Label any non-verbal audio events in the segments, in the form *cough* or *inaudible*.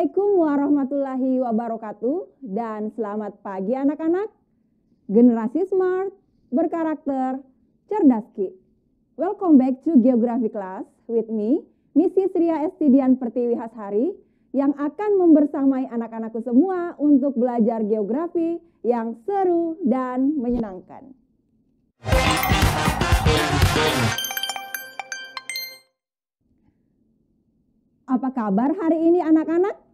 Assalamualaikum warahmatullahi wabarakatuh dan selamat pagi anak-anak. Generasi smart, berkarakter, cerdas ki. Welcome back to Geography class with me, Mrs. Ria Estidian Pertiwi Hashari yang akan membersamai anak-anakku semua untuk belajar geografi yang seru dan menyenangkan. Apa kabar hari ini anak-anak?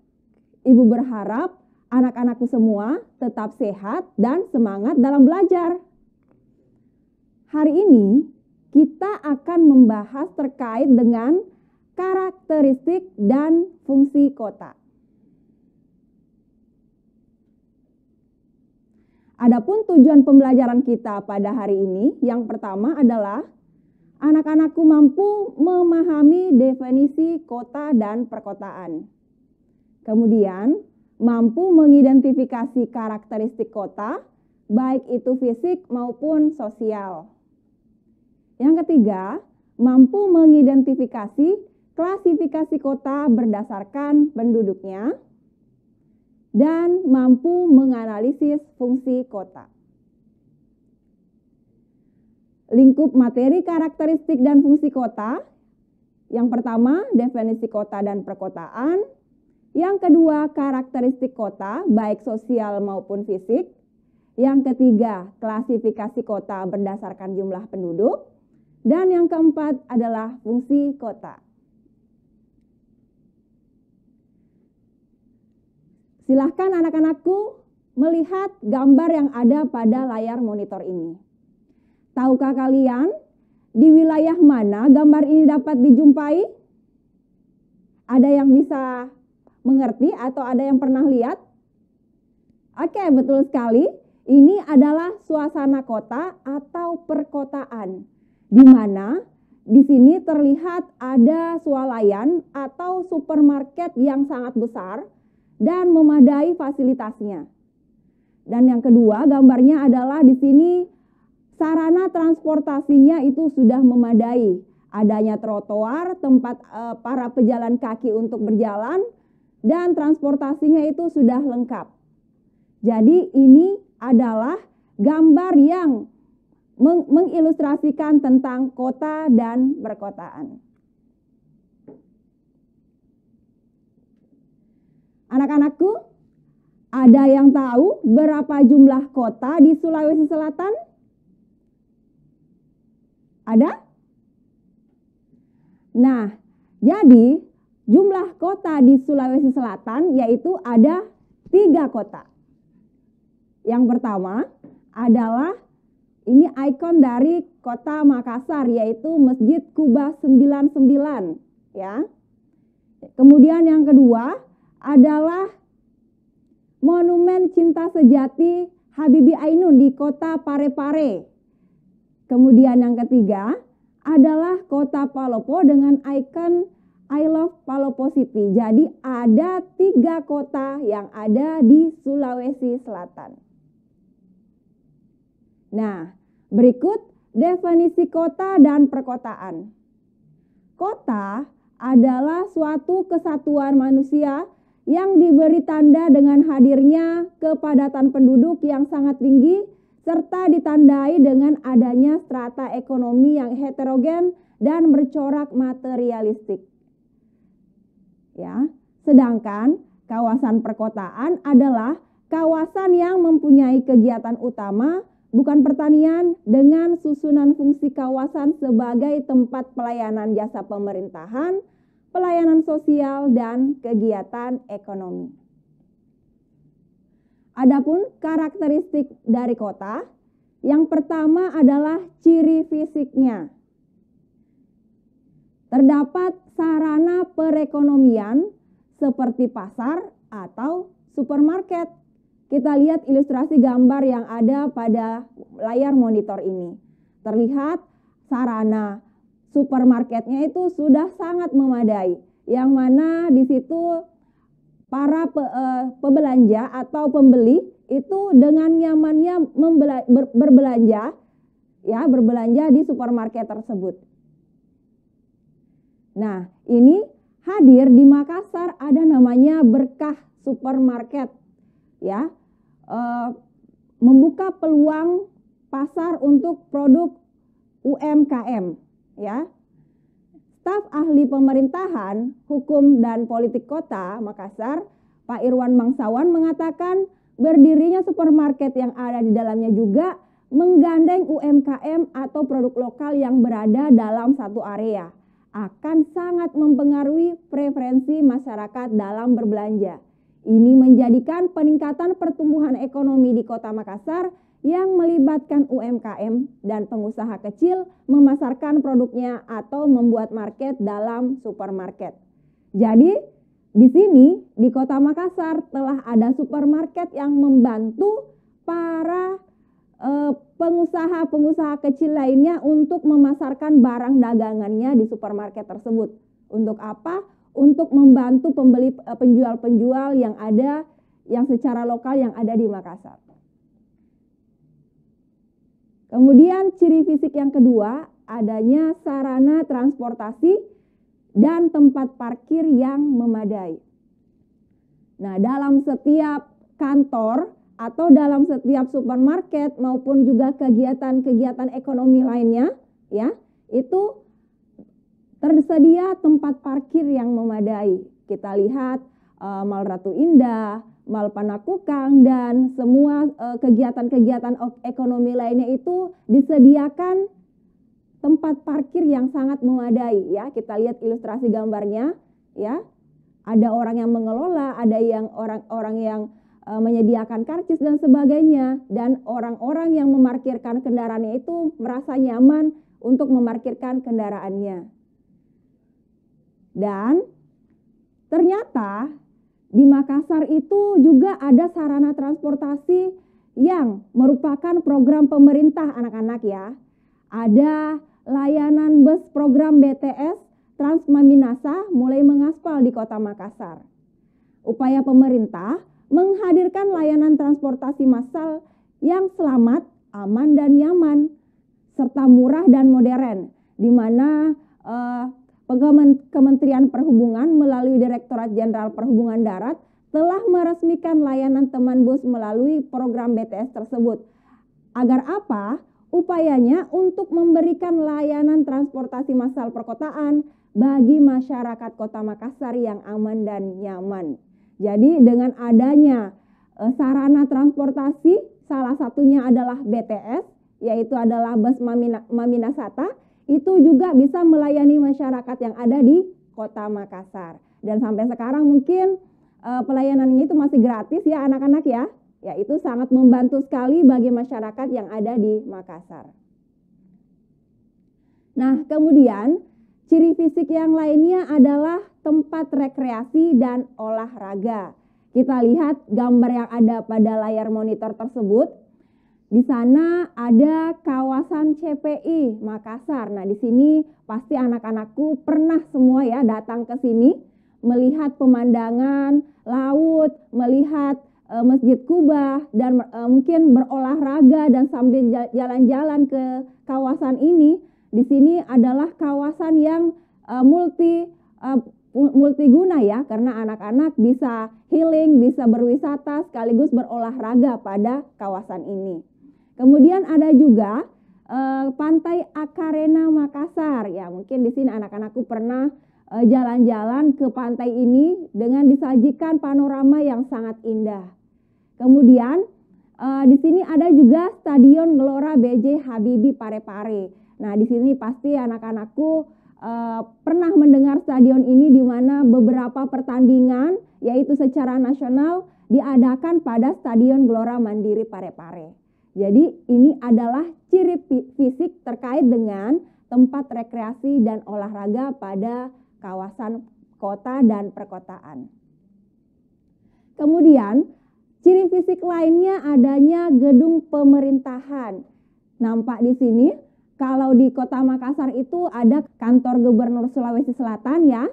Ibu berharap anak-anakku semua tetap sehat dan semangat dalam belajar. Hari ini kita akan membahas terkait dengan karakteristik dan fungsi kota. Adapun tujuan pembelajaran kita pada hari ini, yang pertama adalah anak-anakku mampu memahami definisi kota dan perkotaan. Kemudian, mampu mengidentifikasi karakteristik kota, baik itu fisik maupun sosial. Yang ketiga, mampu mengidentifikasi klasifikasi kota berdasarkan penduduknya dan mampu menganalisis fungsi kota. Lingkup materi karakteristik dan fungsi kota yang pertama, definisi kota dan perkotaan. Yang kedua, karakteristik kota, baik sosial maupun fisik. Yang ketiga, klasifikasi kota berdasarkan jumlah penduduk. Dan yang keempat adalah fungsi kota. Silahkan anak-anakku melihat gambar yang ada pada layar monitor ini. Tahukah kalian di wilayah mana gambar ini dapat dijumpai? Ada yang bisa mengerti atau ada yang pernah lihat? Oke, betul sekali. Ini adalah suasana kota atau perkotaan, di mana di sini terlihat ada swalayan atau supermarket yang sangat besar dan memadai fasilitasnya. Dan yang kedua, gambarnya adalah di sini sarana transportasinya itu sudah memadai adanya trotoar, tempat eh, para pejalan kaki untuk berjalan, dan transportasinya itu sudah lengkap. Jadi ini adalah gambar yang meng mengilustrasikan tentang kota dan perkotaan. Anak-anakku, ada yang tahu berapa jumlah kota di Sulawesi Selatan? Ada? Nah, jadi jumlah kota di Sulawesi Selatan yaitu ada tiga kota. Yang pertama adalah ini ikon dari kota Makassar yaitu Masjid Kuba 99 ya. Kemudian yang kedua adalah Monumen Cinta Sejati Habibi Ainun di kota Parepare. Kemudian yang ketiga adalah kota Palopo dengan ikon I love City. Jadi ada tiga kota yang ada di Sulawesi Selatan. Nah, berikut definisi kota dan perkotaan. Kota adalah suatu kesatuan manusia yang diberi tanda dengan hadirnya kepadatan penduduk yang sangat tinggi serta ditandai dengan adanya strata ekonomi yang heterogen dan bercorak materialistik ya. Sedangkan kawasan perkotaan adalah kawasan yang mempunyai kegiatan utama bukan pertanian dengan susunan fungsi kawasan sebagai tempat pelayanan jasa pemerintahan, pelayanan sosial dan kegiatan ekonomi. Adapun karakteristik dari kota, yang pertama adalah ciri fisiknya. Terdapat sarana perekonomian seperti pasar atau supermarket. Kita lihat ilustrasi gambar yang ada pada layar monitor ini. Terlihat sarana supermarketnya itu sudah sangat memadai, yang mana di situ para pe, e, pebelanja atau pembeli itu dengan nyamannya membela, ber, berbelanja ya berbelanja di supermarket tersebut. Nah, ini hadir di Makassar ada namanya Berkah Supermarket. Ya. E, membuka peluang pasar untuk produk UMKM, ya. Staf ahli pemerintahan, hukum dan politik kota Makassar, Pak Irwan Mangsawan mengatakan berdirinya supermarket yang ada di dalamnya juga menggandeng UMKM atau produk lokal yang berada dalam satu area akan sangat mempengaruhi preferensi masyarakat dalam berbelanja. Ini menjadikan peningkatan pertumbuhan ekonomi di Kota Makassar yang melibatkan UMKM dan pengusaha kecil memasarkan produknya atau membuat market dalam supermarket. Jadi, di sini di Kota Makassar telah ada supermarket yang membantu para Eh, pengusaha-pengusaha kecil lainnya untuk memasarkan barang dagangannya di supermarket tersebut. Untuk apa? Untuk membantu pembeli eh, penjual-penjual yang ada yang secara lokal yang ada di Makassar. Kemudian ciri fisik yang kedua, adanya sarana transportasi dan tempat parkir yang memadai. Nah, dalam setiap kantor atau dalam setiap supermarket maupun juga kegiatan-kegiatan ekonomi lainnya ya itu tersedia tempat parkir yang memadai kita lihat e, Mal Ratu Indah, Mal Panakukang dan semua eh, kegiatan-kegiatan ekonomi lainnya itu disediakan tempat parkir yang sangat memadai ya kita lihat ilustrasi gambarnya ya ada orang yang mengelola ada yang orang-orang yang Eh, menyediakan karcis dan sebagainya dan orang-orang yang memarkirkan kendaraannya itu merasa nyaman untuk memarkirkan kendaraannya. Dan ternyata di Makassar itu juga ada sarana transportasi yang merupakan program pemerintah anak-anak ya. Ada layanan bus program BTS Transmaminasa mulai mengaspal di kota Makassar. Upaya pemerintah menghadirkan layanan transportasi massal yang selamat, aman dan nyaman, serta murah dan modern, di mana eh, Kementerian Perhubungan melalui Direktorat Jenderal Perhubungan Darat telah meresmikan layanan teman bus melalui program BTS tersebut. Agar apa? Upayanya untuk memberikan layanan transportasi massal perkotaan bagi masyarakat Kota Makassar yang aman dan nyaman. Jadi dengan adanya e, sarana transportasi salah satunya adalah BTS yaitu adalah bus Maminasata itu juga bisa melayani masyarakat yang ada di Kota Makassar. Dan sampai sekarang mungkin e, pelayanannya itu masih gratis ya anak-anak ya. Ya itu sangat membantu sekali bagi masyarakat yang ada di Makassar. Nah, kemudian ciri fisik yang lainnya adalah tempat rekreasi dan olahraga. Kita lihat gambar yang ada pada layar monitor tersebut. Di sana ada kawasan CPI Makassar. Nah, di sini pasti anak-anakku pernah semua ya datang ke sini melihat pemandangan laut, melihat e, Masjid kubah dan e, mungkin berolahraga dan sambil jalan-jalan ke kawasan ini. Di sini adalah kawasan yang e, multi e, multiguna ya karena anak-anak bisa healing, bisa berwisata sekaligus berolahraga pada kawasan ini. Kemudian ada juga eh, Pantai Akarena Makassar. Ya, mungkin di sini anak-anakku pernah eh, jalan-jalan eh, ke pantai ini dengan disajikan panorama yang sangat indah. Kemudian eh, di sini ada juga Stadion Gelora BJ Habibie Parepare. Nah, di sini pasti anak-anakku uh, pernah mendengar stadion ini di mana beberapa pertandingan yaitu secara nasional diadakan pada Stadion Gelora Mandiri Parepare. Jadi ini adalah ciri fisik terkait dengan tempat rekreasi dan olahraga pada kawasan kota dan perkotaan. Kemudian, ciri fisik lainnya adanya gedung pemerintahan. Nampak di sini kalau di kota Makassar itu ada kantor gubernur Sulawesi Selatan ya.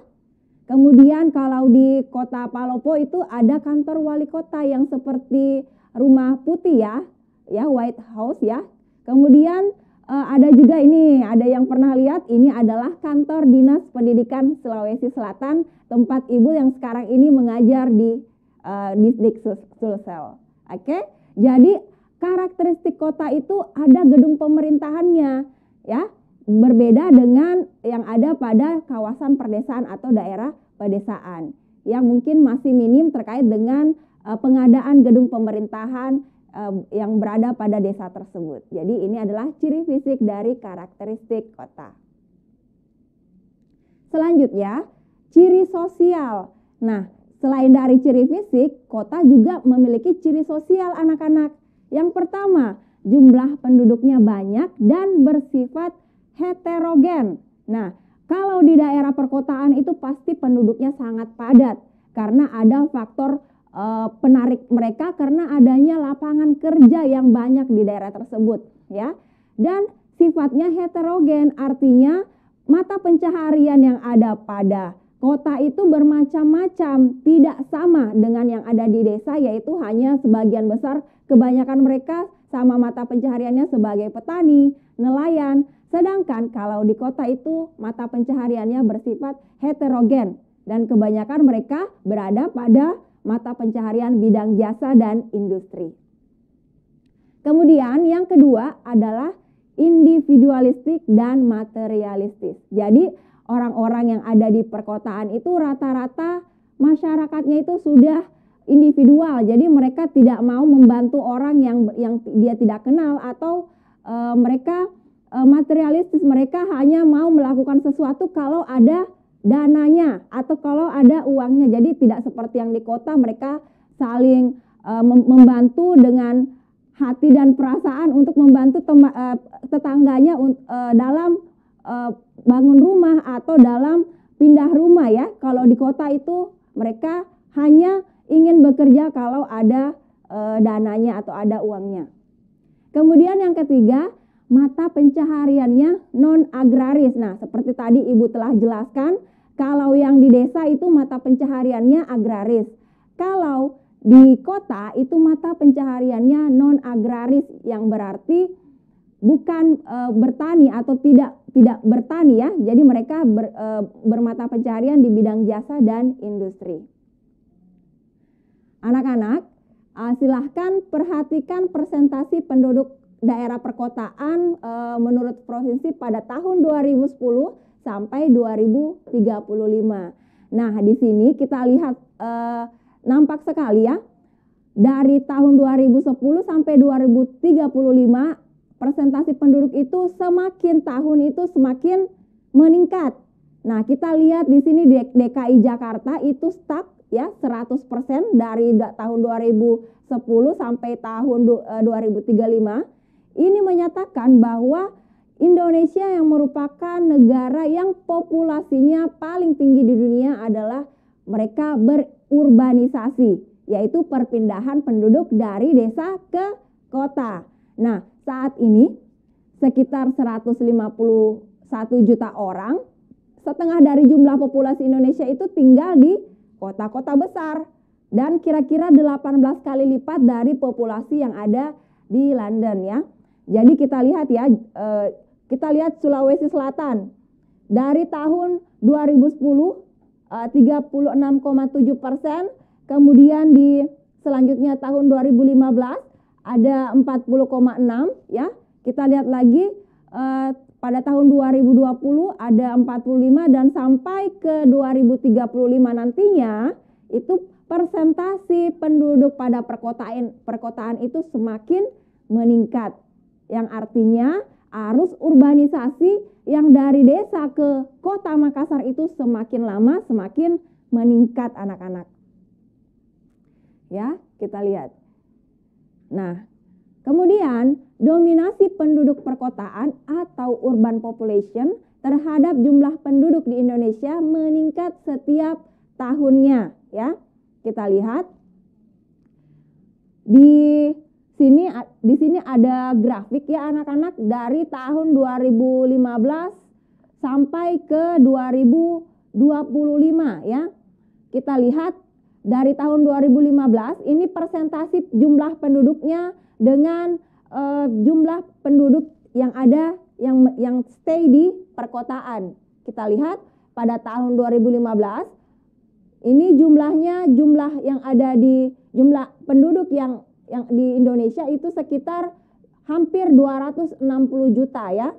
Kemudian kalau di kota Palopo itu ada kantor wali kota yang seperti rumah putih ya, ya White House ya. Kemudian eh, ada juga ini, ada yang pernah lihat ini adalah kantor Dinas Pendidikan Sulawesi Selatan, tempat ibu yang sekarang ini mengajar di uh, Distrik Sulsel. Oke. Okay? Jadi karakteristik kota itu ada gedung pemerintahannya ya berbeda dengan yang ada pada kawasan perdesaan atau daerah pedesaan yang mungkin masih minim terkait dengan uh, pengadaan gedung pemerintahan uh, yang berada pada desa tersebut. Jadi ini adalah ciri fisik dari karakteristik kota. Selanjutnya, ciri sosial. Nah, selain dari ciri fisik, kota juga memiliki ciri sosial anak-anak. Yang pertama, jumlah penduduknya banyak dan bersifat heterogen. Nah, kalau di daerah perkotaan itu pasti penduduknya sangat padat karena ada faktor e, penarik mereka karena adanya lapangan kerja yang banyak di daerah tersebut, ya. Dan sifatnya heterogen artinya mata pencaharian yang ada pada kota itu bermacam-macam, tidak sama dengan yang ada di desa yaitu hanya sebagian besar kebanyakan mereka sama mata pencahariannya sebagai petani, nelayan. Sedangkan kalau di kota itu mata pencahariannya bersifat heterogen dan kebanyakan mereka berada pada mata pencaharian bidang jasa dan industri. Kemudian yang kedua adalah individualistik dan materialistis. Jadi orang-orang yang ada di perkotaan itu rata-rata masyarakatnya itu sudah individual. Jadi mereka tidak mau membantu orang yang yang dia tidak kenal atau e, mereka e, materialistis, mereka hanya mau melakukan sesuatu kalau ada dananya atau kalau ada uangnya. Jadi tidak seperti yang di kota mereka saling e, membantu dengan hati dan perasaan untuk membantu tema, e, tetangganya e, dalam e, bangun rumah atau dalam pindah rumah ya. Kalau di kota itu mereka hanya ingin bekerja kalau ada e, dananya atau ada uangnya. Kemudian yang ketiga, mata pencahariannya non agraris. Nah, seperti tadi Ibu telah jelaskan, kalau yang di desa itu mata pencahariannya agraris. Kalau di kota itu mata pencahariannya non agraris yang berarti bukan e, bertani atau tidak tidak bertani ya. Jadi mereka ber, e, bermata pencaharian di bidang jasa dan industri. Anak-anak, uh, silahkan perhatikan presentasi penduduk daerah perkotaan uh, menurut provinsi pada tahun 2010 sampai 2035. Nah, di sini kita lihat uh, nampak sekali ya dari tahun 2010 sampai 2035 presentasi penduduk itu semakin tahun itu semakin meningkat. Nah, kita lihat di sini DKI Jakarta itu stuck ya 100% dari tahun 2010 sampai tahun 2035 eh, ini menyatakan bahwa Indonesia yang merupakan negara yang populasinya paling tinggi di dunia adalah mereka berurbanisasi yaitu perpindahan penduduk dari desa ke kota. Nah, saat ini sekitar 151 juta orang, setengah dari jumlah populasi Indonesia itu tinggal di kota-kota besar dan kira-kira 18 kali lipat dari populasi yang ada di London ya. Jadi kita lihat ya, eh, kita lihat Sulawesi Selatan dari tahun 2010 36,7 eh, persen, kemudian di selanjutnya tahun 2015 ada 40,6 ya. Kita lihat lagi eh, pada tahun 2020 ada 45 dan sampai ke 2035 nantinya itu persentasi penduduk pada perkotaan perkotaan itu semakin meningkat yang artinya arus urbanisasi yang dari desa ke kota Makassar itu semakin lama semakin meningkat anak-anak. Ya, kita lihat. Nah, Kemudian, dominasi penduduk perkotaan atau urban population terhadap jumlah penduduk di Indonesia meningkat setiap tahunnya, ya. Kita lihat di sini di sini ada grafik ya anak-anak dari tahun 2015 sampai ke 2025 ya. Kita lihat dari tahun 2015 ini persentasi jumlah penduduknya dengan uh, jumlah penduduk yang ada yang yang stay di perkotaan. Kita lihat pada tahun 2015 ini jumlahnya jumlah yang ada di jumlah penduduk yang yang di Indonesia itu sekitar hampir 260 juta ya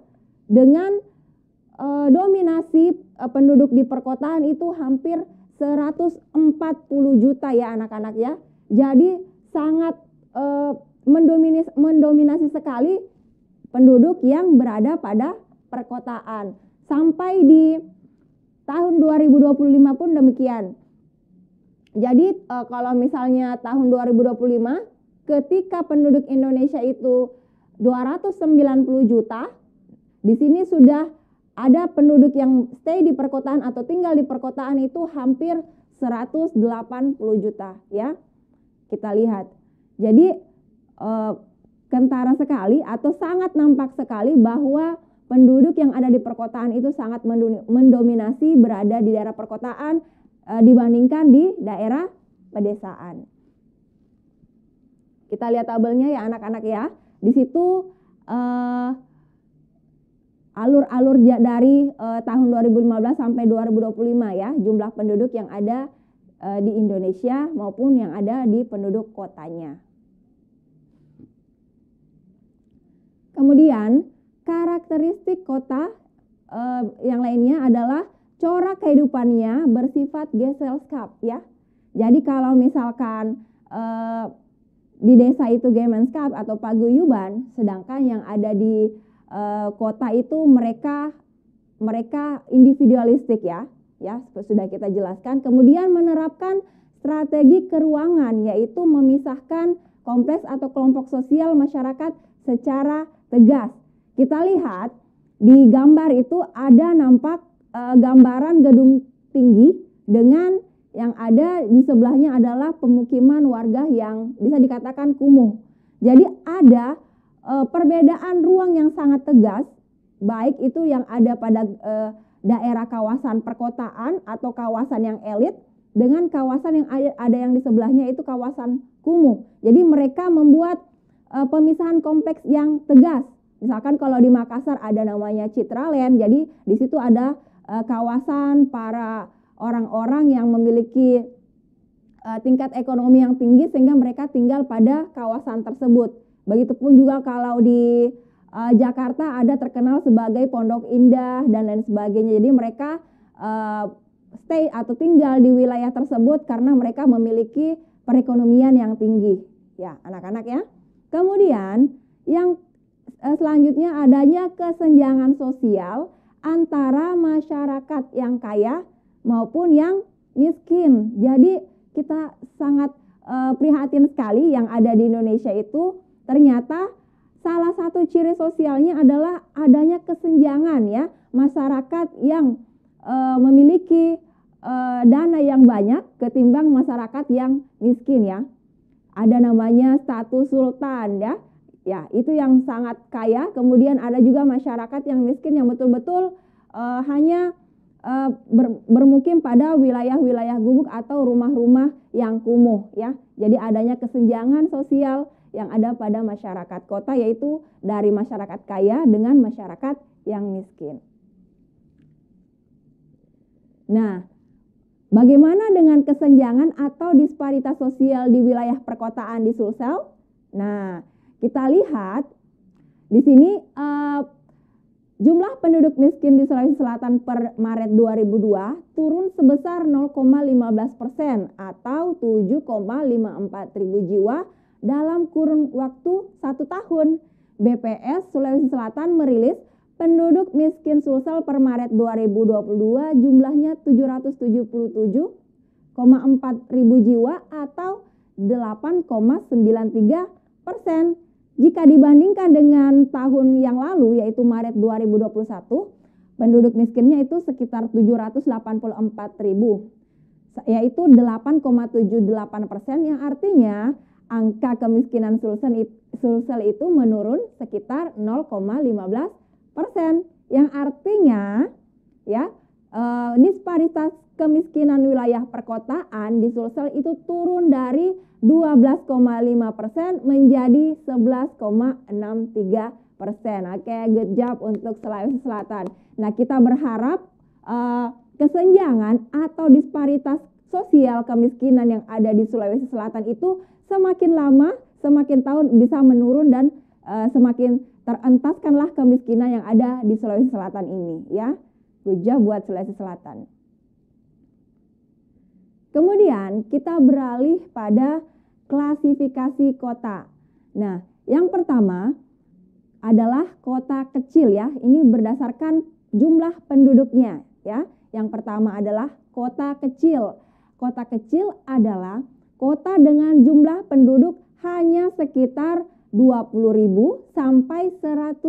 dengan e, dominasi e, penduduk di perkotaan itu hampir 140 juta ya anak-anak ya. Jadi sangat e, mendominis, mendominasi sekali penduduk yang berada pada perkotaan. Sampai di tahun 2025 pun demikian. Jadi e, kalau misalnya tahun 2025 ketika penduduk Indonesia itu 290 juta, di sini sudah ada penduduk yang stay di perkotaan atau tinggal di perkotaan itu hampir 180 juta ya. Kita lihat. Jadi e, kentara sekali atau sangat nampak sekali bahwa penduduk yang ada di perkotaan itu sangat mendominasi berada di daerah perkotaan e, dibandingkan di daerah pedesaan. Kita lihat tabelnya ya anak-anak ya. Di situ e, alur-alur dari uh, tahun 2015 sampai 2025 ya jumlah penduduk yang ada uh, di Indonesia maupun yang ada di penduduk kotanya. Kemudian karakteristik kota uh, yang lainnya adalah corak kehidupannya bersifat Gesellschaft ya. Jadi kalau misalkan di desa itu Gemenskap atau paguyuban, sedangkan yang ada di Eh, kota itu mereka mereka individualistik ya, ya sudah kita jelaskan. Kemudian menerapkan strategi keruangan yaitu memisahkan kompleks atau kelompok sosial masyarakat secara tegas. Kita lihat di gambar itu ada nampak e, gambaran gedung tinggi dengan yang ada di sebelahnya adalah pemukiman warga yang bisa dikatakan kumuh. Jadi ada e, perbedaan ruang yang sangat tegas, baik itu yang ada pada e, daerah kawasan perkotaan atau kawasan yang elit dengan kawasan yang ada, yang di sebelahnya itu kawasan kumuh. Jadi mereka membuat e, pemisahan kompleks yang tegas. Misalkan kalau di Makassar ada namanya Citraland, jadi di situ ada e, kawasan para orang-orang yang memiliki uh, tingkat ekonomi yang tinggi sehingga mereka tinggal pada kawasan tersebut. Begitupun juga kalau di uh, Jakarta ada terkenal sebagai Pondok Indah dan lain sebagainya. Jadi mereka uh, stay atau tinggal di wilayah tersebut karena mereka memiliki perekonomian yang tinggi. Ya, anak-anak ya. Kemudian yang eh, selanjutnya adanya kesenjangan sosial antara masyarakat yang kaya maupun yang miskin. Jadi kita sangat uh, prihatin sekali yang ada di Indonesia itu Ternyata salah satu ciri sosialnya adalah adanya kesenjangan ya. Masyarakat yang e, memiliki e, dana yang banyak ketimbang masyarakat yang miskin ya. Ada namanya status sultan ya. Ya, itu yang sangat kaya. Kemudian ada juga masyarakat yang miskin yang betul-betul e, hanya ber, bermukim pada wilayah-wilayah gubuk atau rumah-rumah yang kumuh ya. Jadi adanya kesenjangan sosial yang ada pada masyarakat kota yaitu dari masyarakat kaya dengan masyarakat yang miskin. Nah, bagaimana dengan kesenjangan atau disparitas sosial di wilayah perkotaan di Sulsel? Nah, kita lihat di sini uh, Jumlah penduduk miskin di Sulawesi Selatan per Maret 2002 turun sebesar 0,15 persen atau 7,54 ribu jiwa dalam kurun waktu satu tahun. BPS Sulawesi Selatan merilis penduduk miskin Sulsel per Maret 2022 jumlahnya 777,4 ribu jiwa atau 8,93 persen. Jika dibandingkan dengan tahun yang lalu yaitu Maret 2021, penduduk miskinnya itu sekitar 784 ribu yaitu 8,78 persen yang artinya angka kemiskinan Sulsel, Sulsel itu menurun sekitar 0,15 persen. Yang artinya ya e, disparitas kemiskinan wilayah perkotaan di Sulsel itu turun dari 12,5 persen menjadi 11,63 persen. Oke, nah, good job untuk Sulawesi Selatan. Nah kita berharap e, kesenjangan atau disparitas sosial kemiskinan yang ada di Sulawesi Selatan itu semakin lama semakin tahun bisa menurun dan e, semakin terentaskanlah kemiskinan yang ada di Sulawesi Selatan ini ya. Good buat Sulawesi Selatan. Kemudian kita beralih pada klasifikasi kota. Nah, yang pertama adalah kota kecil ya. Ini berdasarkan jumlah penduduknya ya. Yang pertama adalah kota kecil. Kota kecil adalah kota dengan jumlah penduduk hanya sekitar 20.000 sampai 100.000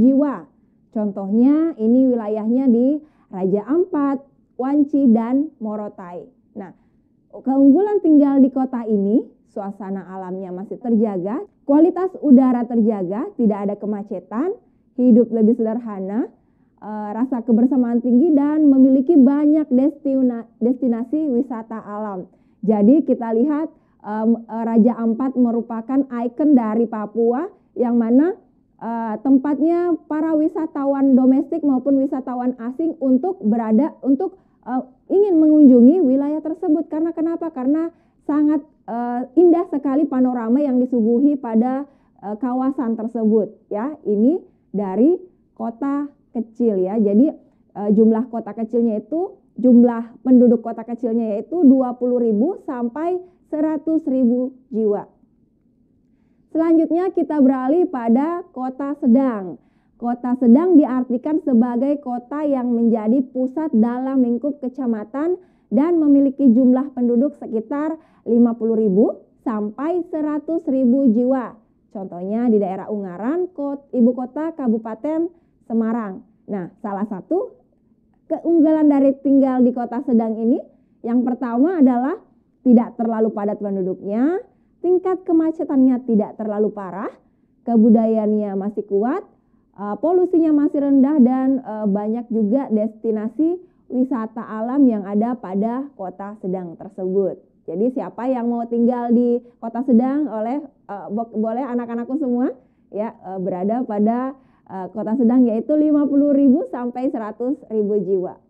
jiwa. Contohnya ini wilayahnya di Raja Ampat, Wanci, dan Morotai. Nah, keunggulan tinggal di kota ini, suasana alamnya masih terjaga, kualitas udara terjaga, tidak ada kemacetan, hidup lebih sederhana, eh, rasa kebersamaan tinggi, dan memiliki banyak destinasi wisata alam. Jadi kita lihat um, Raja Ampat merupakan ikon dari Papua yang mana uh, tempatnya para wisatawan domestik maupun wisatawan asing untuk berada untuk uh, ingin mengunjungi wilayah tersebut karena kenapa? Karena sangat uh, indah sekali panorama yang disuguhi pada uh, kawasan tersebut ya. Ini dari kota kecil ya. Jadi uh, jumlah kota kecilnya itu jumlah penduduk kota kecilnya yaitu 20.000 sampai 100.000 jiwa. Selanjutnya kita beralih pada kota sedang. Kota sedang diartikan sebagai kota yang menjadi pusat dalam lingkup kecamatan dan memiliki jumlah penduduk sekitar 50.000 sampai 100.000 jiwa. Contohnya di daerah Ungaran, kot, ibu kota Kabupaten Semarang. Nah, salah satu keunggulan dari tinggal di kota sedang ini yang pertama adalah tidak terlalu padat penduduknya, tingkat kemacetannya tidak terlalu parah, kebudayaannya masih kuat, eh, polusinya masih rendah dan eh, banyak juga destinasi wisata alam yang ada pada kota sedang tersebut. Jadi siapa yang mau tinggal di kota sedang oleh eh, boleh anak-anakku semua ya berada pada Eh, kota sedang yaitu 50.000 sampai 100.000 jiwa.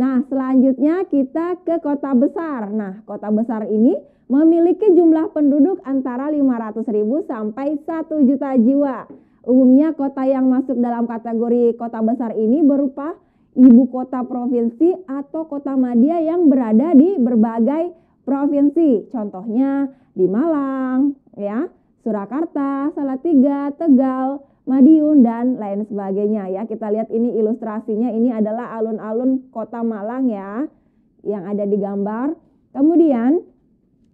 Nah, selanjutnya kita ke kota besar. Nah, kota besar ini memiliki jumlah penduduk antara 500.000 sampai 1 juta jiwa. Umumnya kota yang masuk dalam kategori kota besar ini berupa ibu kota provinsi atau kota madya yang berada di berbagai provinsi. Contohnya di Malang, ya, Surakarta, Salatiga, Tegal, Madiun dan lain sebagainya ya. Kita lihat ini ilustrasinya ini adalah alun-alun Kota Malang ya yang ada di gambar. Kemudian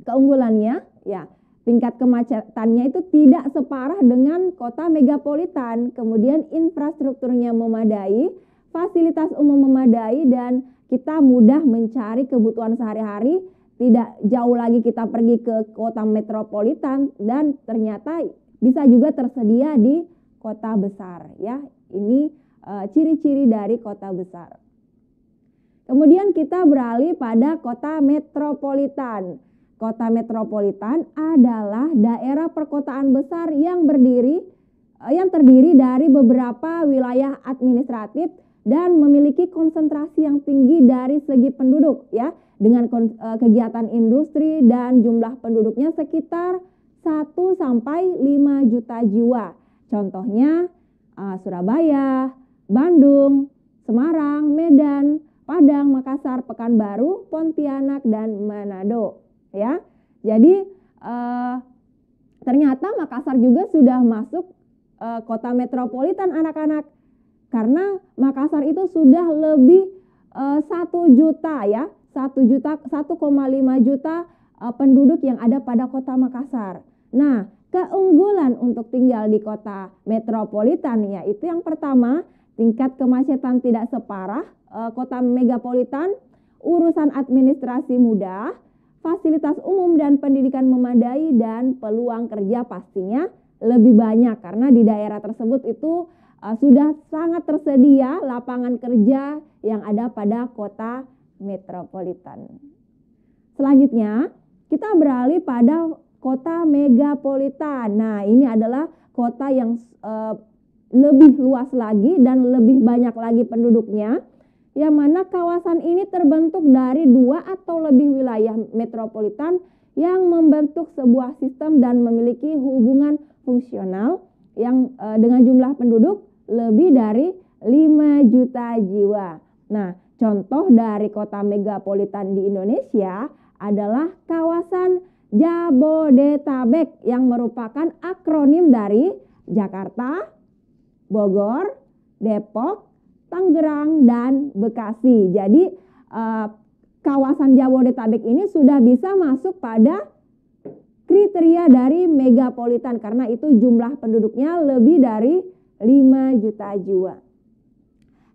keunggulannya ya tingkat kemacetannya itu tidak separah dengan kota megapolitan. Kemudian infrastrukturnya memadai, fasilitas umum memadai dan kita mudah mencari kebutuhan sehari-hari tidak jauh lagi kita pergi ke kota metropolitan dan ternyata bisa juga tersedia di kota besar ya. Ini eh, ciri-ciri dari kota besar. Kemudian kita beralih pada kota metropolitan. Kota metropolitan adalah daerah perkotaan besar yang berdiri eh, yang terdiri dari beberapa wilayah administratif dan memiliki konsentrasi yang tinggi dari segi penduduk ya dengan eh, kegiatan industri dan jumlah penduduknya sekitar 1 sampai 5 juta jiwa. Contohnya uh, Surabaya, Bandung, Semarang, Medan, Padang, Makassar, Pekanbaru, Pontianak, dan Manado. Ya, jadi uh, ternyata Makassar juga sudah masuk uh, kota metropolitan anak-anak karena Makassar itu sudah lebih satu juta ya, satu juta, 1,5 juta penduduk yang ada pada kota Makassar. Nah, keunggulan untuk tinggal di kota metropolitan yaitu yang pertama tingkat kemacetan tidak separah e, kota megapolitan, urusan administrasi mudah, fasilitas umum dan pendidikan memadai dan peluang kerja pastinya lebih banyak karena di daerah tersebut itu e, sudah sangat tersedia lapangan kerja yang ada pada kota metropolitan. Selanjutnya, kita beralih pada kota megapolitan. Nah, ini adalah kota yang e, lebih luas lagi dan lebih banyak lagi penduduknya yang mana kawasan ini terbentuk dari dua atau lebih wilayah metropolitan yang membentuk sebuah sistem dan memiliki hubungan fungsional yang e, dengan jumlah penduduk lebih dari 5 juta jiwa. Nah, contoh dari kota megapolitan di Indonesia adalah kawasan Jabodetabek yang merupakan akronim dari Jakarta, Bogor, Depok, Tangerang, dan Bekasi. Jadi eh, kawasan Jabodetabek ini sudah bisa masuk pada kriteria dari megapolitan karena itu jumlah penduduknya lebih dari 5 juta jiwa.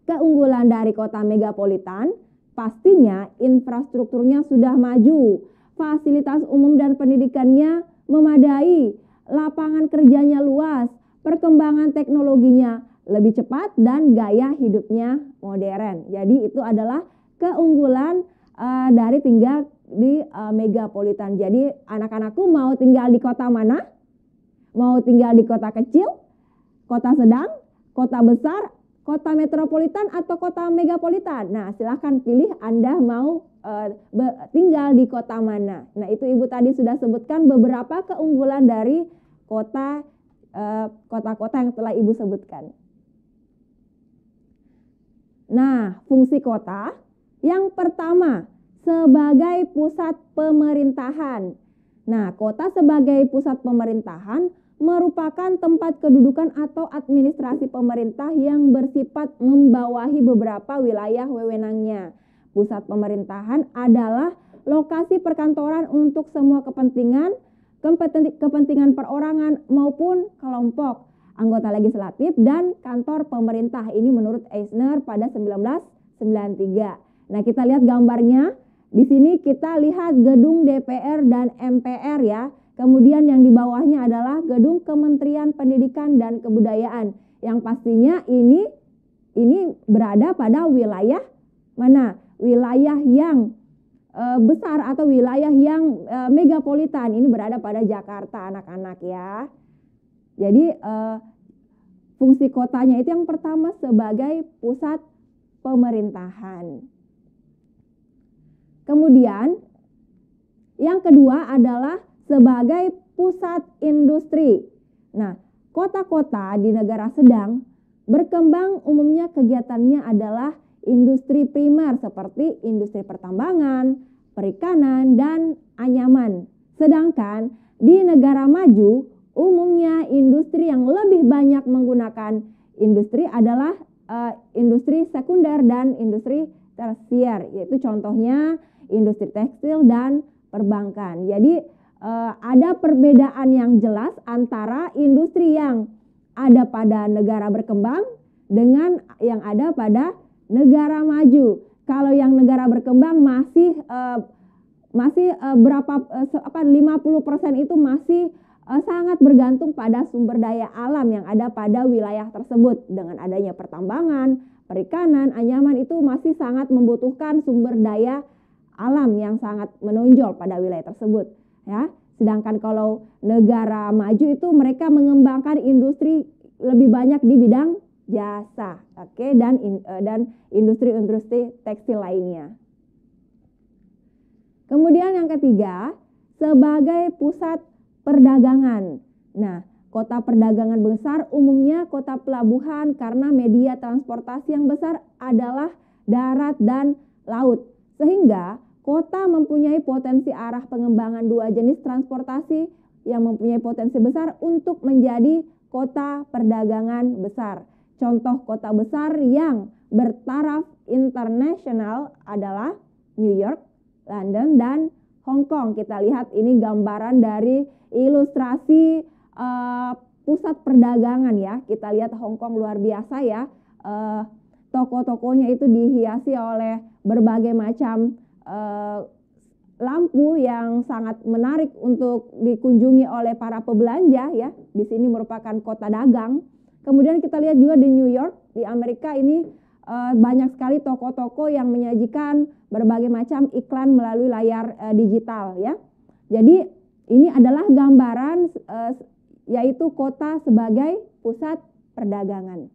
Keunggulan dari kota megapolitan pastinya infrastrukturnya sudah maju fasilitas umum dan pendidikannya memadai, lapangan kerjanya luas, perkembangan teknologinya lebih cepat dan gaya hidupnya modern. Jadi itu adalah keunggulan uh, dari tinggal di uh, megapolitan. Jadi anak-anakku mau tinggal di kota mana? Mau tinggal di kota kecil, kota sedang, kota besar, kota metropolitan atau kota megapolitan? Nah, silahkan pilih Anda mau uh, tinggal di kota mana. Nah, itu Ibu tadi sudah sebutkan beberapa keunggulan dari kota kota eh, kota-kota yang telah Ibu sebutkan. Nah, fungsi kota yang pertama sebagai pusat pemerintahan. Nah, kota sebagai pusat pemerintahan merupakan tempat kedudukan atau administrasi pemerintah yang bersifat membawahi beberapa wilayah wewenangnya pusat pemerintahan adalah lokasi perkantoran untuk semua kepentingan, kepentingan perorangan maupun kelompok, anggota legislatif dan kantor pemerintah. Ini menurut Eisner pada 1993. Nah, kita lihat gambarnya. Di sini kita lihat gedung DPR dan MPR ya. Kemudian yang di bawahnya adalah gedung Kementerian Pendidikan dan Kebudayaan yang pastinya ini ini berada pada wilayah mana? wilayah yang uh, besar atau wilayah yang uh, megapolitan. Ini berada pada Jakarta anak-anak ya. Jadi uh, fungsi kotanya itu yang pertama sebagai pusat pemerintahan. Kemudian yang kedua adalah sebagai pusat industri. Nah, kota-kota di negara sedang berkembang umumnya kegiatannya adalah industri primer seperti industri pertambangan, perikanan, dan anyaman. Sedangkan di negara maju, umumnya industri yang lebih banyak menggunakan industri adalah uh, industri sekunder dan industri tersier, yaitu contohnya industri tekstil dan perbankan. Jadi uh, ada perbedaan yang jelas antara industri yang ada pada negara berkembang dengan yang ada pada negara maju. Kalau yang negara berkembang masih uh, masih uh, berapa uh, apa 50% itu masih uh, sangat bergantung pada sumber daya alam yang ada pada wilayah tersebut. Dengan adanya pertambangan, perikanan, anyaman itu masih sangat membutuhkan sumber daya alam yang sangat menonjol pada wilayah tersebut, ya. Sedangkan kalau negara maju itu mereka mengembangkan industri lebih banyak di bidang jasa, oke okay? dan in, uh, dan industri-industri tekstil lainnya. Kemudian yang ketiga, sebagai pusat perdagangan. Nah, kota perdagangan besar umumnya kota pelabuhan karena media transportasi yang besar adalah darat dan laut. Sehingga kota mempunyai potensi arah pengembangan dua jenis transportasi yang mempunyai potensi besar untuk menjadi kota perdagangan besar. Contoh kota besar yang bertaraf internasional adalah New York, London, dan Hong Kong. Kita lihat ini gambaran dari ilustrasi uh, pusat perdagangan ya. Kita lihat Hong Kong luar biasa ya. Uh, Toko-tokonya itu dihiasi oleh berbagai macam uh, lampu yang sangat menarik untuk dikunjungi oleh para pebelanja ya. Di sini merupakan kota dagang Kemudian kita lihat juga di New York, di Amerika ini uh, banyak sekali toko-toko yang menyajikan berbagai macam iklan melalui layar uh, digital ya. Jadi ini adalah gambaran uh, yaitu kota sebagai pusat perdagangan.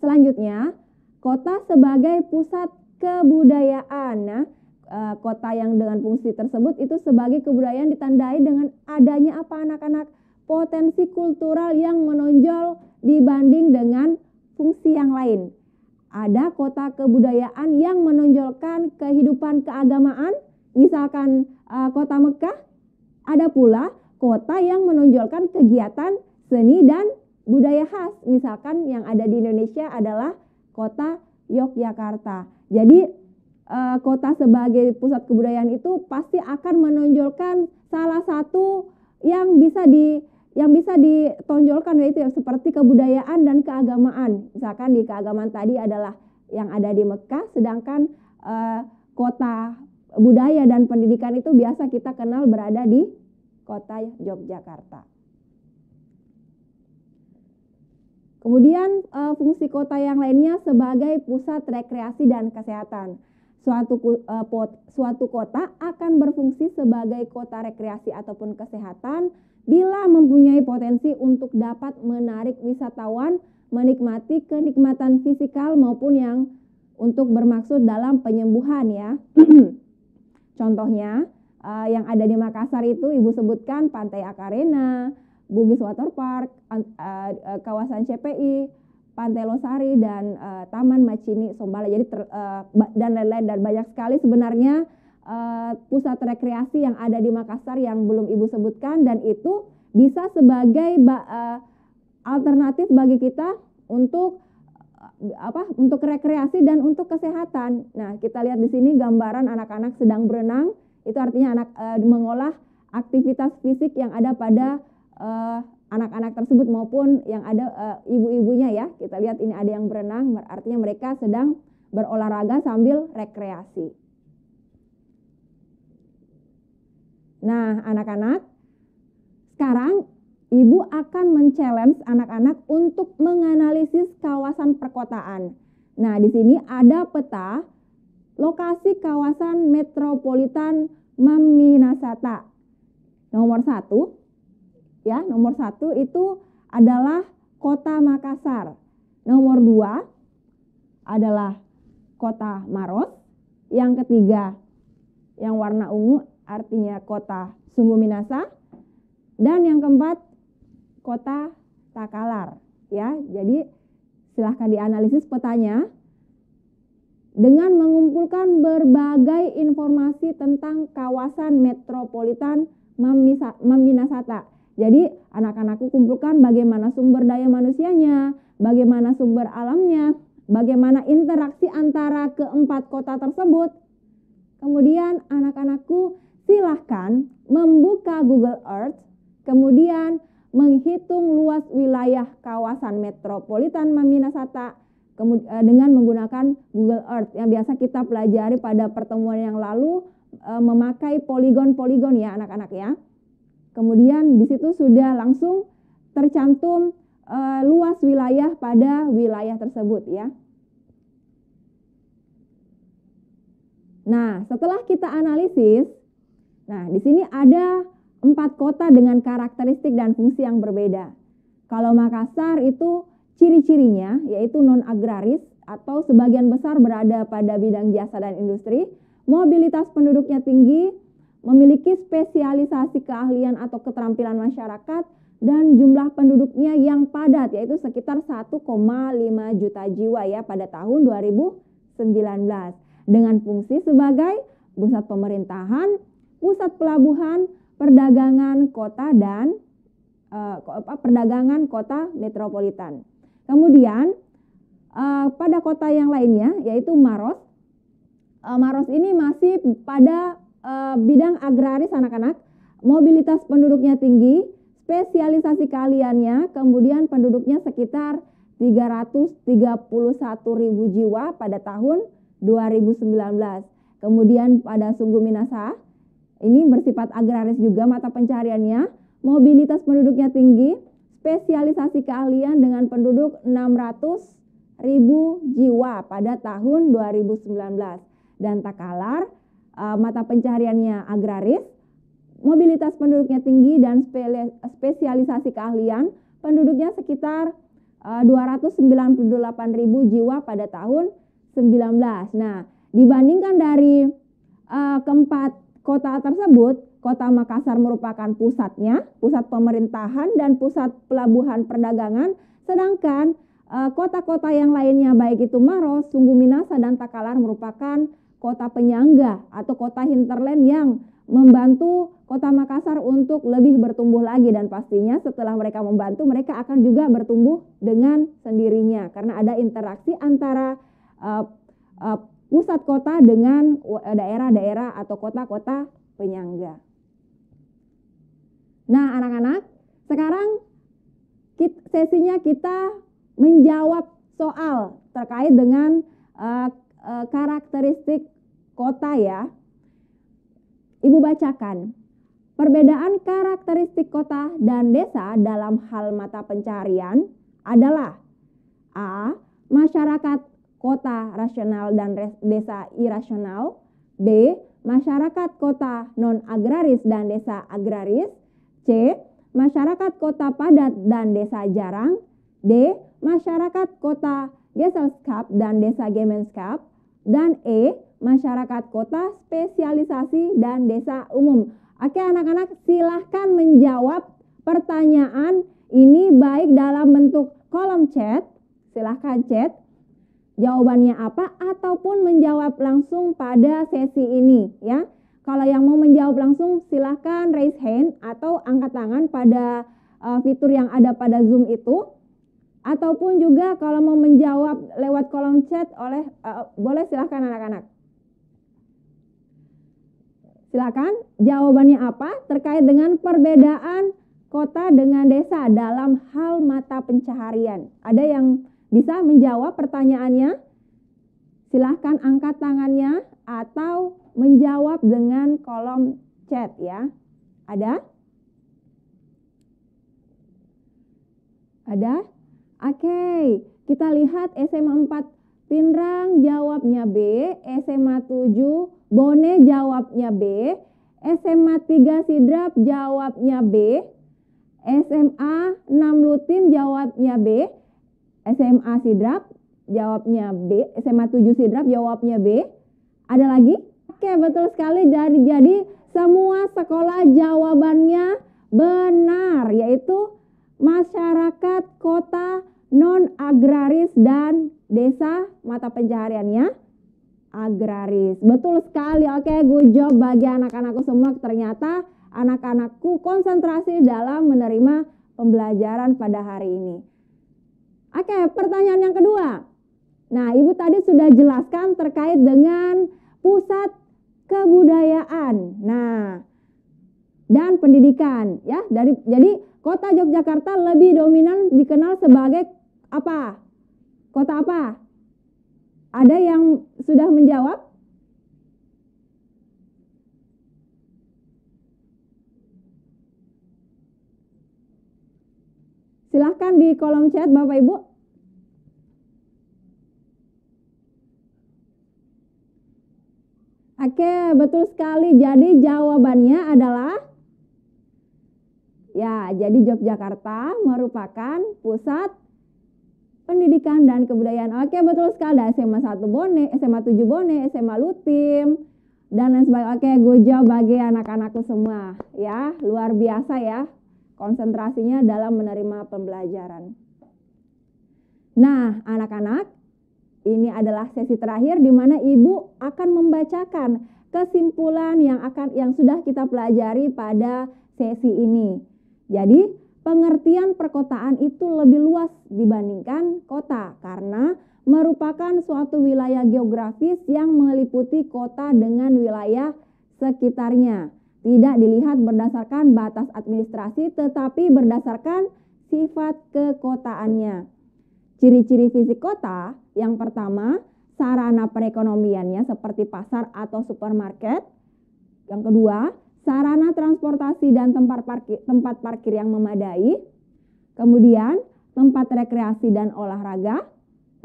Selanjutnya, kota sebagai pusat kebudayaan. Nah, kota yang dengan fungsi tersebut itu sebagai kebudayaan ditandai dengan adanya apa anak-anak potensi kultural yang menonjol dibanding dengan fungsi yang lain. Ada kota kebudayaan yang menonjolkan kehidupan keagamaan, misalkan e, kota Mekah. Ada pula kota yang menonjolkan kegiatan seni dan budaya khas, misalkan yang ada di Indonesia adalah kota Yogyakarta. Jadi e, kota sebagai pusat kebudayaan itu pasti akan menonjolkan salah satu yang bisa di yang bisa ditonjolkan yaitu yang seperti kebudayaan dan keagamaan. Misalkan di keagamaan tadi adalah yang ada di Mekah, sedangkan e, kota budaya dan pendidikan itu biasa kita kenal berada di kota Yogyakarta. Kemudian e, fungsi kota yang lainnya sebagai pusat rekreasi dan kesehatan. Suatu, uh, pot, suatu kota akan berfungsi sebagai kota rekreasi ataupun kesehatan bila mempunyai potensi untuk dapat menarik wisatawan menikmati kenikmatan fisikal maupun yang untuk bermaksud dalam penyembuhan ya. *clears throat* Contohnya uh, yang ada di Makassar itu ibu sebutkan Pantai Akarena, Bugis Waterpark, uh, uh, kawasan CPI, Pantai Losari dan uh, Taman Macini Sombala. Jadi ter, uh, dan lain-lain dan banyak sekali sebenarnya uh, pusat rekreasi yang ada di Makassar yang belum Ibu sebutkan dan itu bisa sebagai uh, alternatif bagi kita untuk uh, apa untuk rekreasi dan untuk kesehatan. Nah, kita lihat di sini gambaran anak-anak sedang berenang, itu artinya anak uh, mengolah aktivitas fisik yang ada pada uh, anak-anak tersebut maupun yang ada uh, ibu-ibunya ya. Kita lihat ini ada yang berenang, artinya mereka sedang berolahraga sambil rekreasi. Nah, anak-anak, sekarang ibu akan men anak-anak untuk menganalisis kawasan perkotaan. Nah, di sini ada peta lokasi kawasan metropolitan Maminasata. Nomor satu, ya nomor satu itu adalah kota Makassar nomor dua adalah kota Maros yang ketiga yang warna ungu artinya kota Sungguh Minasa dan yang keempat kota Takalar ya jadi silahkan dianalisis petanya dengan mengumpulkan berbagai informasi tentang kawasan metropolitan Maminasata jadi anak-anakku kumpulkan bagaimana sumber daya manusianya, bagaimana sumber alamnya, bagaimana interaksi antara keempat kota tersebut. Kemudian anak-anakku silahkan membuka Google Earth, kemudian menghitung luas wilayah kawasan metropolitan Maminasata eh, dengan menggunakan Google Earth yang biasa kita pelajari pada pertemuan yang lalu eh, memakai poligon-poligon ya anak-anak ya. Kemudian di situ sudah langsung tercantum e, luas wilayah pada wilayah tersebut ya. Nah, setelah kita analisis, nah di sini ada empat kota dengan karakteristik dan fungsi yang berbeda. Kalau Makassar itu ciri-cirinya yaitu non agraris atau sebagian besar berada pada bidang jasa dan industri, mobilitas penduduknya tinggi, memiliki spesialisasi keahlian atau keterampilan masyarakat dan jumlah penduduknya yang padat yaitu sekitar 1,5 juta jiwa ya pada tahun 2019 dengan fungsi sebagai pusat pemerintahan, pusat pelabuhan, perdagangan kota dan eh, perdagangan kota metropolitan. Kemudian eh, pada kota yang lainnya yaitu Maros, eh, Maros ini masih pada uh, bidang agraris anak-anak, mobilitas penduduknya tinggi, spesialisasi keahliannya, kemudian penduduknya sekitar 331 ribu jiwa pada tahun 2019. Kemudian pada Sungguh Minasa, ini bersifat agraris juga mata pencariannya, mobilitas penduduknya tinggi, spesialisasi keahlian dengan penduduk 600 ribu jiwa pada tahun 2019. Dan Takalar. Eh, mata pencahariannya agraris, mobilitas penduduknya tinggi dan spesialisasi keahlian penduduknya sekitar 298.000 eh, jiwa pada tahun 19. Nah, dibandingkan dari uh, keempat kota tersebut, kota Makassar merupakan pusatnya, pusat pemerintahan dan pusat pelabuhan perdagangan, sedangkan kota-kota uh, yang lainnya baik itu Maros, Sungguh Minasa dan Takalar merupakan kota penyangga atau kota hinterland yang membantu kota Makassar untuk lebih bertumbuh lagi dan pastinya setelah mereka membantu mereka akan juga bertumbuh dengan sendirinya karena ada interaksi antara uh, uh, pusat kota dengan eh, daerah-daerah atau kota-kota penyangga. Nah, anak-anak, sekarang sesinya kita menjawab soal terkait dengan uh, e, karakteristik kota ya. Ibu bacakan. Perbedaan karakteristik kota dan desa dalam hal mata pencarian adalah A. Masyarakat kota rasional dan desa irasional B. Masyarakat kota non-agraris dan desa agraris C. Masyarakat kota padat dan desa jarang D. Masyarakat kota Gesellschaft dan desa Gemeinschaft dan E, masyarakat kota, spesialisasi, dan desa umum. Oke anak-anak silahkan menjawab pertanyaan ini baik dalam bentuk kolom chat, silahkan chat, jawabannya apa, ataupun menjawab langsung pada sesi ini ya. Kalau yang mau menjawab langsung silahkan raise hand atau angkat tangan pada uh, fitur yang ada pada Zoom itu ataupun juga kalau mau menjawab lewat kolom chat oleh uh, boleh silahkan anak-anak. Silahkan jawabannya apa terkait dengan perbedaan kota dengan desa dalam hal mata pencaharian. Ada yang bisa menjawab pertanyaannya? Silahkan angkat tangannya atau menjawab dengan kolom chat ya. Ada? Ada? Oke, kita lihat SMA 4 Pinrang jawabnya B, SMA 7 Bone jawabnya B, SMA 3 Sidrap jawabnya B, SMA 6 Lutim jawabnya B, SMA Sidrap jawabnya B, SMA 7 Sidrap jawabnya B. Ada lagi? Oke, betul sekali dari jadi semua sekolah jawabannya benar yaitu masyarakat kota non agraris dan desa mata pencahariannya agraris. Betul sekali. Oke, gue good job bagi anak-anakku semua. Ternyata anak-anakku konsentrasi dalam menerima pembelajaran pada hari ini. Oke, pertanyaan yang kedua. Nah, Ibu tadi sudah jelaskan terkait dengan pusat kebudayaan. Nah, dan pendidikan ya. Dari jadi Kota Yogyakarta lebih dominan dikenal sebagai apa? Kota apa? Ada yang sudah menjawab? Silahkan di kolom chat Bapak Ibu. Oke, betul sekali. Jadi jawabannya adalah Ya, jadi Yogyakarta merupakan pusat pendidikan dan kebudayaan. Oke, betul sekali. Ada SMA 1 Bone, SMA 7 Bone, SMA Lutim, dan lain sebagainya. Oke, gojo bagi anak-anakku semua. Ya, luar biasa ya konsentrasinya dalam menerima pembelajaran. Nah, anak-anak, ini adalah sesi terakhir di mana Ibu akan membacakan kesimpulan yang akan yang sudah kita pelajari pada sesi ini. Jadi, pengertian perkotaan itu lebih luas dibandingkan kota karena merupakan suatu wilayah geografis yang meliputi kota dengan wilayah sekitarnya. Tidak dilihat berdasarkan batas administrasi tetapi berdasarkan sifat kekotaannya. Ciri-ciri fisik kota yang pertama, sarana perekonomiannya seperti pasar atau supermarket. Yang kedua, sarana transportasi dan tempat parkir, tempat parkir yang memadai, kemudian tempat rekreasi dan olahraga,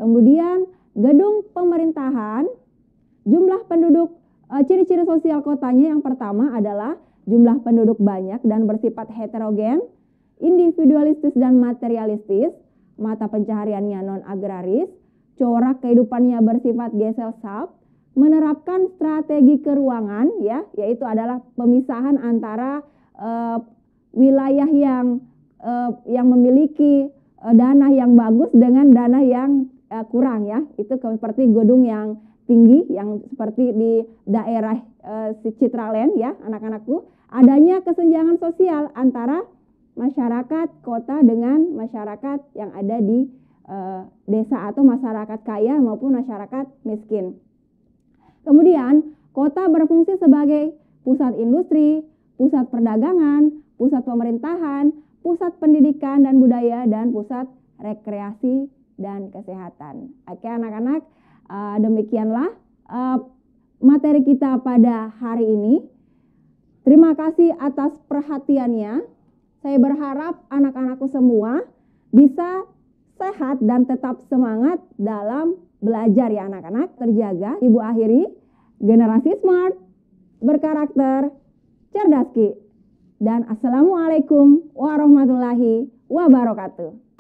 kemudian gedung pemerintahan, jumlah penduduk, e, ciri-ciri sosial kotanya yang pertama adalah jumlah penduduk banyak dan bersifat heterogen, individualistis dan materialistis, mata pencahariannya non-agraris, corak kehidupannya bersifat gesel geselsap, menerapkan strategi keruangan ya yaitu adalah pemisahan antara uh, wilayah yang uh, yang memiliki uh, dana yang bagus dengan dana yang uh, kurang ya itu seperti gedung yang tinggi yang seperti di daerah uh, Citraland ya anak-anakku adanya kesenjangan sosial antara masyarakat kota dengan masyarakat yang ada di uh, desa atau masyarakat kaya maupun masyarakat miskin. Kemudian, kota berfungsi sebagai pusat industri, pusat perdagangan, pusat pemerintahan, pusat pendidikan dan budaya, dan pusat rekreasi dan kesehatan. Oke, anak-anak, eh, demikianlah eh, materi kita pada hari ini. Terima kasih atas perhatiannya. Saya berharap anak-anakku semua bisa sehat dan tetap semangat dalam Belajar ya anak-anak, terjaga. Ibu akhiri, generasi smart, berkarakter, cerdas ki. Dan Assalamualaikum warahmatullahi wabarakatuh.